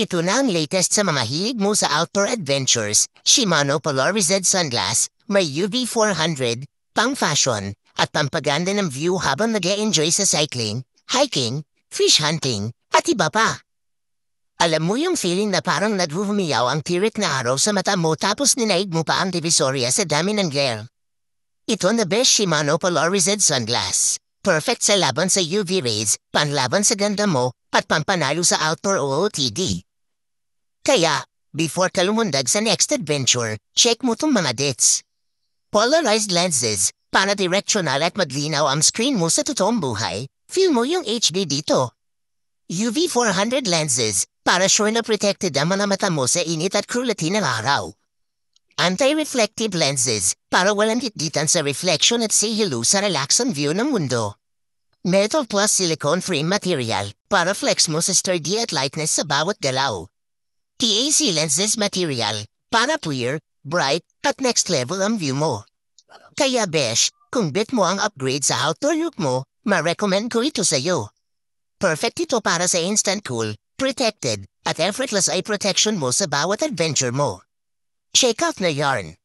Ito na ang latest sa mga hilig mo sa outdoor adventures, Shimano Polarized Sunglass, may UV400, pang-fashion, at pampaganda ng view habang nag enjoy sa cycling, hiking, fish hunting, at iba pa. Alam mo yung feeling na parang naghuhumiyaw ang tirik na araw sa mata mo tapos ninaig mo pa ang divisorya sa dami ng glare. Ito na best Shimano Polarized Sunglass. Perfect sa laban sa UV rays, panlaban sa ganda mo, at pampanalo sa outdoor OOTD. Kaya, before ka lumundag sa next adventure, check mo tong mga dits. Polarized lenses, para direksyonal at madlinaw ang screen mo sa totoong buhay, film mo yung HD dito. UV 400 lenses, para sure na protected ang mga mata mo sa init at cruelty ng araw. Anti-reflective lenses, para walang ditditan sa reflection at sihilo sa relaxing view ng mundo. Metal plus silicone frame material, para flex mo sa sturdy at lightness sa bawat galaw. TAC lenses material para clear, bright, at next level ang view mo. Kaya besh, kung bit mo ang upgrade sa outdoor look mo, ma-recommend ko ito sa iyo. Perfect ito para sa instant cool, protected, at effortless eye protection mo sa bawat adventure mo. Shake off na yarn.